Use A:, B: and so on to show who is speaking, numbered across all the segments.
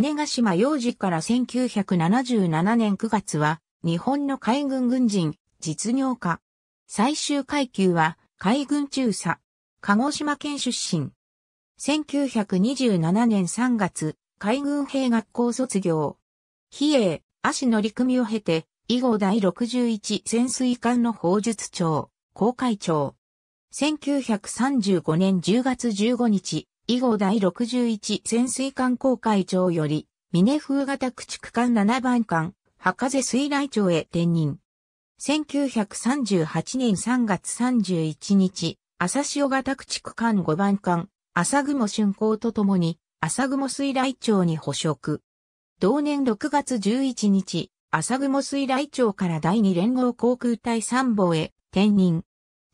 A: 種ヶ島幼児から1977年9月は、日本の海軍軍人、実業家。最終階級は、海軍中佐。鹿児島県出身。1927年3月、海軍兵学校卒業。比叡、足乗組を経て、以後第61潜水艦の砲術長、公会長。1935年10月15日、以後第61潜水艦航海長より、峰風型駆逐艦7番艦、博士水雷長へ転任。1938年3月31日、朝潮型駆逐艦5番艦、朝雲春光とともに、朝雲水雷長に捕食。同年6月11日、朝雲水雷長から第2連合航空隊参謀へ転任。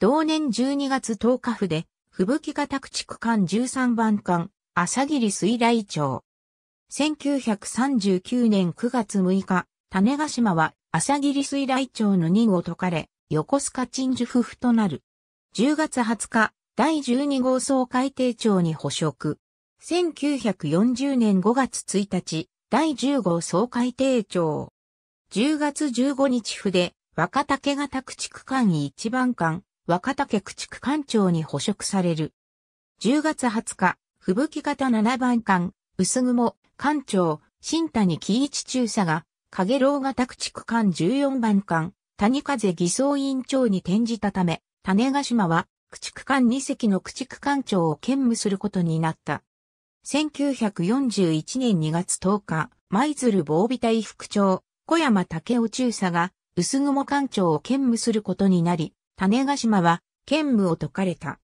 A: 同年12月10日府で、吹雪が宅地区間13番間、朝霧水雷町。1939年9月6日、種ヶ島は朝霧水雷町の任を解かれ、横須賀鎮守府府となる。10月20日、第12号総会定長に捕職。1940年5月1日、第10号総会定長。10月15日府で、若竹が宅地区間1番間、若竹駆逐艦長に捕食される。10月20日、吹雪型7番艦、薄雲、艦長、新谷喜一中佐が、影楼型駆逐艦14番艦、谷風偽装委員長に転じたため、種ヶ島は、駆逐艦2隻の駆逐艦長を兼務することになった。1941年2月10日、舞鶴防備隊副長、小山武雄中佐が、薄雲艦長を兼務することになり、種ヶ島は、兼務を解かれた。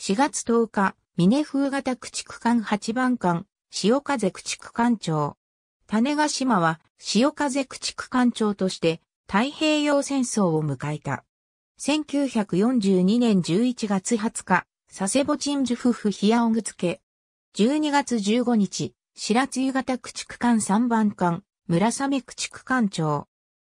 A: 4月10日、峰風型駆逐艦8番艦、潮風駆逐艦長。種ヶ島は、潮風駆逐艦長として、太平洋戦争を迎えた。1942年11月20日、佐世保鎮守夫婦ヒアオグ付け。12月15日、白露型駆逐艦3番艦、村雨駆逐艦長。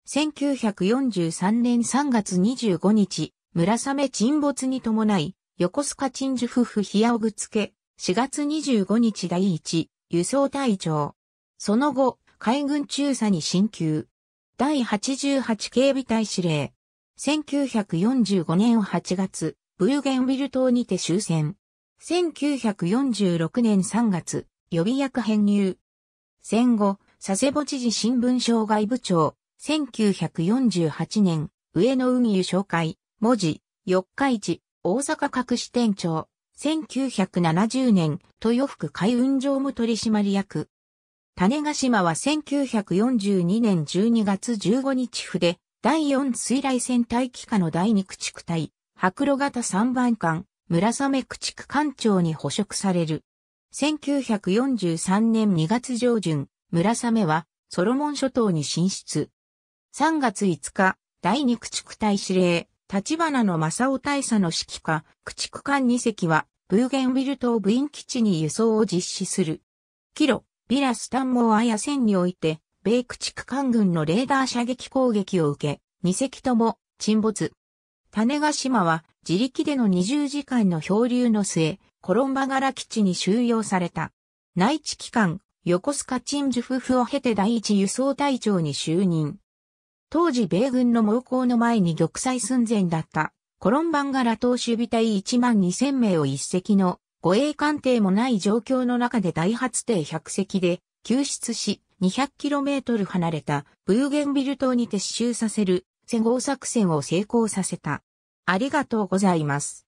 A: 1943年3月25日、村雨沈没に伴い、横須賀鎮守夫婦やおぐつけ、4月25日第1、輸送隊長。その後、海軍中佐に進級。第88警備隊司令。1945年8月、ブーゲンビル島にて終戦。1946年3月、予備役編入。戦後、佐世保知事新聞障害部長。1948年、上野海輸紹介。文字、四日市、大阪各支店長、1970年、豊福海運常務取締役。種ヶ島は1942年12月15日筆、第4水雷戦隊機下の第2駆逐隊、白露型3番艦、村雨駆逐艦長に捕食される。1943年2月上旬、村雨はソロモン諸島に進出。3月5日、第2駆逐隊司令、立花の正雄大佐の指揮下、駆逐艦2隻は、ブーゲンウィル島部員基地に輸送を実施する。キロ、ビラスタンモアや線において、米駆逐艦軍のレーダー射撃攻撃を受け、2隻とも沈没。種ヶ島は自力での20時間の漂流の末、コロンバ柄基地に収容された。内地機関、横須賀鎮守夫婦を経て第一輸送隊長に就任。当時米軍の猛攻の前に玉砕寸前だった、コロンバンガラ島守備隊1万2000名を一隻の護衛艦艇もない状況の中で大発艇100隻で救出し、200km 離れたブーゲンビル島に撤収させる戦後作戦を成功させた。ありがとうございます。